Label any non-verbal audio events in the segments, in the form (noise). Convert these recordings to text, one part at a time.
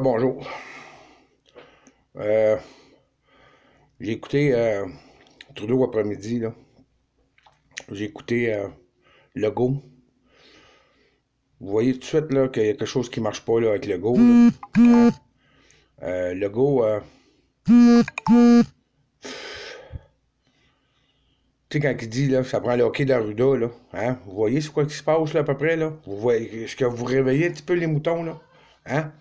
bonjour. Euh, j'ai écouté euh, Trudeau après-midi, J'ai écouté euh, Lego. Vous voyez tout de suite qu'il y a quelque chose qui ne marche pas avec Lego. Euh, Go. Euh, Tu sais, quand il dit, là, ça prend le hockey d'Aruda, là, hein? Vous voyez c'est quoi qui se passe, là, à peu près, là? Vous voyez, est-ce que vous réveillez un petit peu les moutons, là? Hein?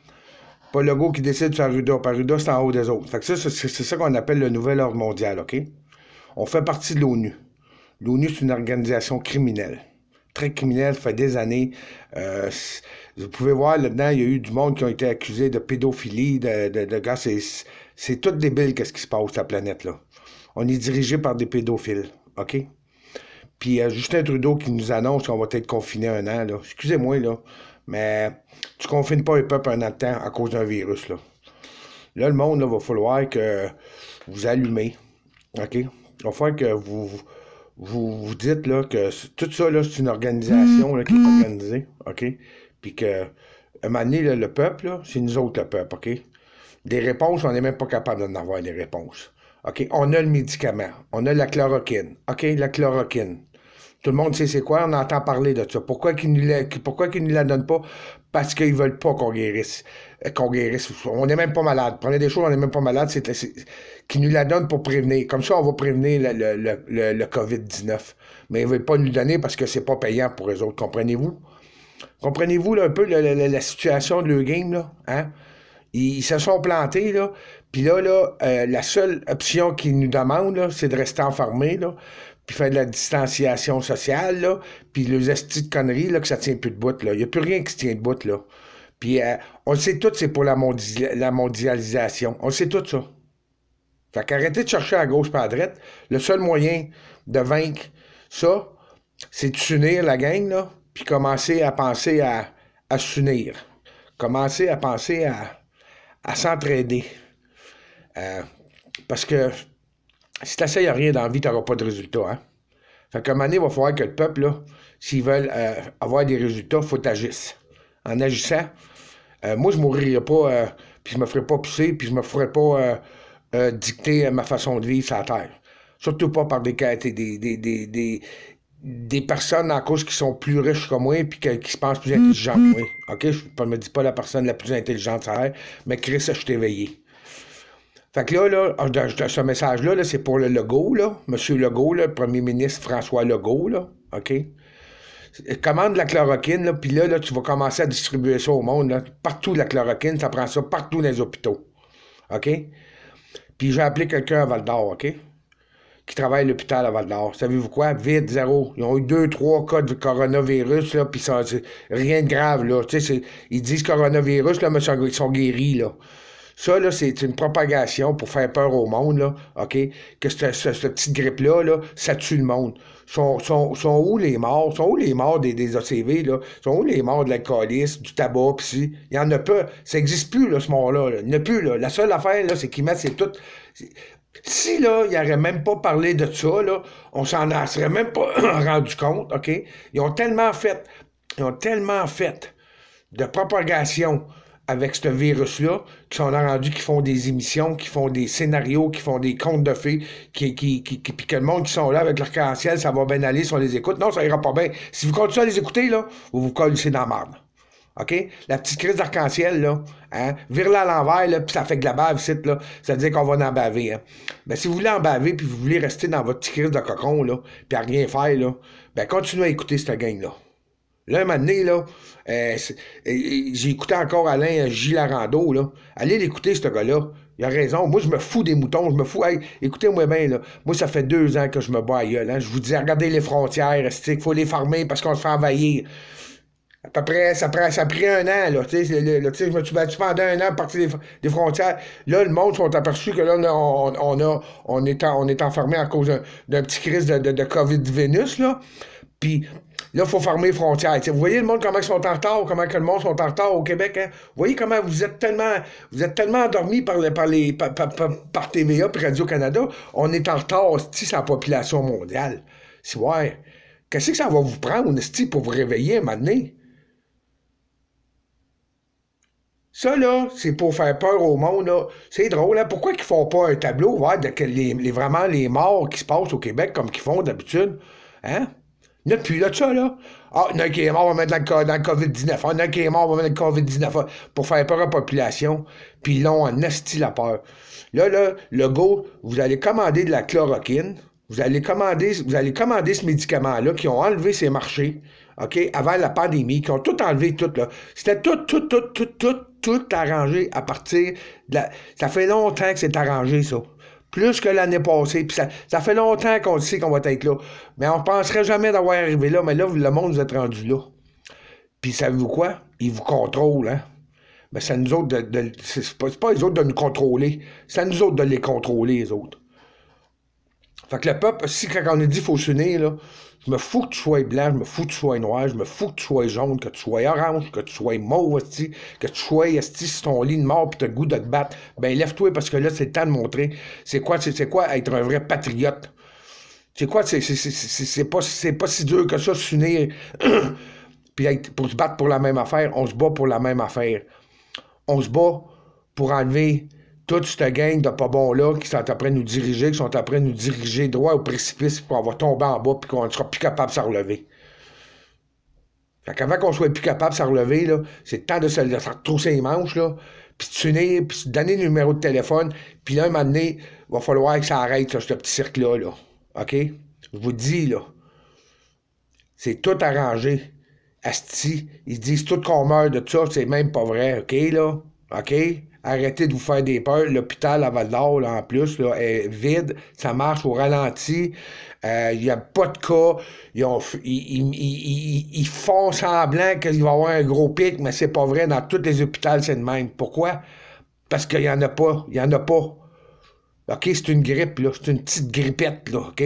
Pas le qui décide sur Arruda. Arruda, c'est en haut des autres. Fait ça, c'est ça qu'on appelle le nouvel ordre mondial, OK? On fait partie de l'ONU. L'ONU, c'est une organisation criminelle. Très criminelle, ça fait des années. Euh, vous pouvez voir là-dedans, il y a eu du monde qui ont été accusés de pédophilie, de, de, gars. C'est tout débile, qu'est-ce qui se passe, sur la planète, là. On est dirigé par des pédophiles, OK? Puis il euh, Justin Trudeau qui nous annonce qu'on va être confiné un an, là. Excusez-moi, là. Mais tu confines pas un peuple un an temps à cause d'un virus. Là. là, le monde, va falloir que vous allumez. OK? Il va falloir que vous vous, dites là, que tout ça, là, c'est une organisation là, qui est mm-hmm. organisée. OK? Puis que, à un moment donné, le peuple, c'est nous autres, le peuple. OK? Des réponses, on n'est même pas capable d'en avoir des réponses. OK? On a le médicament. On a la chloroquine. OK? La chloroquine. Tout le monde sait c'est quoi, on entend parler de ça. Pourquoi qu'ils ne pourquoi nous la donnent pas? Parce qu'ils ne veulent pas qu'on guérisse. Euh, qu'on guérisse. On n'est même pas malade. Prenez des choses, on n'est même pas malade. C'est, qu'ils nous la donnent pour prévenir. Comme ça, on va prévenir le, le, COVID-19. Mais ils ne veulent pas nous donner parce que c'est pas payant pour eux autres. Comprenez-vous? Comprenez-vous un peu la, situation de leur game, là? Hein? Ils, se sont plantés, là. Puis là, euh, la seule option qu'ils nous demandent, c'est de rester enfermés puis faire de la distanciation sociale, là, puis les astuces de conneries, là, que ça tient plus de bout, là. Il n'y a plus rien qui se tient de bout, là. Puis euh, on le sait tout, c'est pour la, mondialisation. On sait tout, ça. Fait qu'arrêtez de chercher à gauche pas à droite. Le seul moyen de vaincre ça, c'est de s'unir la gang, là, puis commencer à penser à, à s'unir. Commencer à penser à, s'entraider. Euh, parce que si tu a rien dans la vie, n'auras pas de résultats, hein? Fait qu'à un moment il va falloir que le peuple, là, s'ils veulent euh, avoir des résultats, il faut agisse. En agissant, euh, moi, je ne mourrirai pas, euh, puis je ne me ferai pas pousser, puis je ne me ferai pas dicter ma façon de vivre sur la Terre. Surtout pas par des, des, des, des, des personnes en cause qui sont plus riches que moi, puis qui se pensent plus intelligentes que moi. Mm-hmm. OK? Je ne me dis pas la personne la plus intelligente sur la Terre, mais Chris, je t'ai éveillé. Fait que là, là ah, ce message-là, c'est pour le Legault, là, Monsieur Legault, le premier ministre François Legault, là, OK? Commande la chloroquine, là, puis là, tu vas commencer à distribuer ça au monde, Partout la chloroquine, ça prend ça partout dans les hôpitaux. OK? Puis j'ai appelé quelqu'un à Val-d'Or, OK? Qui travaille à l'hôpital à Val-d'Or. Savez-vous quoi? Vite, zéro. Ils ont eu deux, trois cas de coronavirus, là, puis rien de grave, là. Ils disent coronavirus, là, mais ils sont guéris, là. Ça, là, c'est une propagation pour faire peur au monde, là, OK? Que cette, cette, petite grippe-là, là, ça tue le monde. Sont, sont, où les morts? Sont où les morts des, des ACV, là? Sont où les morts de l'alcoolisme, du tabac, pis si? Il y en a pas. Ça n'existe plus, là, ce mort-là. Là. Il n'y en a plus, là. La seule affaire, là, c'est qu'ils mettent, c'est tout... Si là, ils n'auraient même pas parlé de ça, là, on s'en serait même pas (clears throat) rendu compte, OK? Ils ont tellement fait, ils ont tellement fait de propagation, avec ce virus-là, qui sont rendus, qui font des émissions, qui font des scénarios, qui font des contes de fées, qui, qui, qui, que le monde qui sont là avec l'arc-en-ciel, ça va bien aller si on les écoute. Non, ça ira pas bien. Si vous continuez à les écouter, là, vous vous collez dans la marde. OK? La petite crise d'arc-en-ciel, là, hein? Vire-la à l'envers, là, puis ça fait que la bave, ici, là. Ça veut dire qu'on va en baver, hein? Ben, si vous voulez en baver, puis vous voulez rester dans votre petite crise de cocon, là, puis à rien faire, là, ben, continuez à écouter cette gang-là. Là, un donné, là, euh, j'ai écouté encore Alain Gilarando, euh, là. Allez l'écouter, ce gars-là. Il a raison. Moi, je me fous des moutons. Je me fous. écoutez-moi bien, là. Moi, ça fait deux ans que je me bats à hein. Je vous dis, regardez les frontières, il faut les fermer parce qu'on se fait envahir. À peu près, ça, ça a pris un an, là. Tu sais, je me suis battu pendant un an à partir des, frontières. Là, le monde sont aperçu que là, on, on, on est, en, on enfermé à cause d'un petit crise de, de, COVID-Vénus, là. Puis Là, il faut fermer les frontières. vous voyez le monde comment ils sont en retard, comment que le monde sont en retard au Québec. Hein? Vous voyez comment vous êtes tellement, vous êtes tellement endormis par, les, par, les, par, par, par TVA et Radio-Canada. On est en retard, sur la population mondiale. C'est ouais. Qu'est-ce que ça va vous prendre, pour vous réveiller un moment donné? Ça, là, c'est pour faire peur au monde, C'est drôle, hein? Pourquoi qu'ils font pas un tableau, de les, vraiment les morts qui se passent au Québec comme qu'ils font d'habitude? Hein? Il a plus là, de ça, là. Ah, il y en a qui est mort, on va mettre dans le COVID-19. il y en a qui est mort, on va mettre le COVID-19 ah, pour faire peur à la population. Puis là, on esti la peur. Là, là, le go, vous allez commander de la chloroquine. Vous allez commander, vous allez commander ce médicament-là qui ont enlevé ces marchés, OK, avant la pandémie, qui ont tout enlevé, tout, là. C'était tout, tout, tout, tout, tout, tout arrangé à partir de la... Ça fait longtemps que c'est arrangé, ça plus que l'année passée. Puis ça, ça fait longtemps qu'on sait qu'on va être là. Mais on penserait jamais d'avoir arrivé là. Mais là, le monde, vous êtes rendu là. Puis savez-vous quoi? Ils vous contrôlent, hein? Mais c'est nous autres de. c'est pas, pas les autres de nous contrôler. C'est à nous autres de les contrôler, les autres. Fait que le peuple, si quand on a dit faut s'unir, là, je me fous que tu sois blanc, je me fous que tu sois noir, je me fous que tu sois jaune, que tu sois orange, que tu sois mauve, que tu sois esti ton lit de mort pis t'as goût de te battre. Ben lève-toi parce que là, c'est le temps de montrer c'est quoi, c'est quoi être un vrai patriote. C'est quoi, c'est pas, c'est pas si dur que ça, s'unir (clears throat) puis pour se battre pour la même affaire, on se bat pour la même affaire. On se bat pour enlever toute cette gang de pas bons là qui sont après nous diriger, qui sont après nous diriger droit au précipice, puis on va tomber en bas, puis qu'on ne sera plus capable de s'en relever. Fait qu'avant qu'on soit plus capable de s'en relever, là, c'est temps de se, de retrousser les manches, là, puis de tenir, puis de donner le numéro de téléphone, puis là, un moment donné, il va falloir que ça arrête, ce petit cirque-là, là. OK? Je vous dis, là, c'est tout arrangé. Asti, ils disent tout qu'on meurt de ça, c'est même pas vrai, OK, là? OK? Arrêtez de vous faire des peurs. L'hôpital à Val d'Or, en plus, est vide. Ça marche au ralenti. Euh, il n'y a pas de cas. Ils, ils font semblant qu'il va y avoir un gros pic, mais c'est pas vrai. Dans tous les hôpitaux, c'est le même. Pourquoi? Parce qu'il n'y en a pas. Il n'y en a pas. OK? C'est une grippe, là. C'est une petite grippette, là. OK?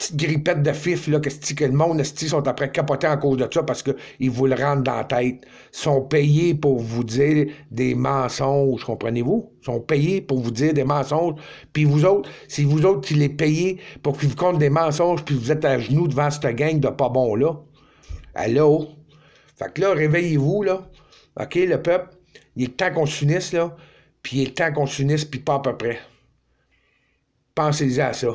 petite grippette de fif, là, que, que le monde, sont après capotés à cause de ça parce qu'ils vous le rendent dans la tête. sont payés pour vous dire des mensonges, comprenez-vous? sont payés pour vous dire des mensonges. Puis vous autres, c'est vous autres qui les payez pour qu'ils vous comptent des mensonges, puis vous êtes à genoux devant cette gang de pas bons, là. Allô? Fait que là, réveillez-vous, là. OK, le peuple, il est temps qu'on s'unisse, là. Puis il est temps qu'on s'unisse, puis pas à peu près. Pensez-y à ça.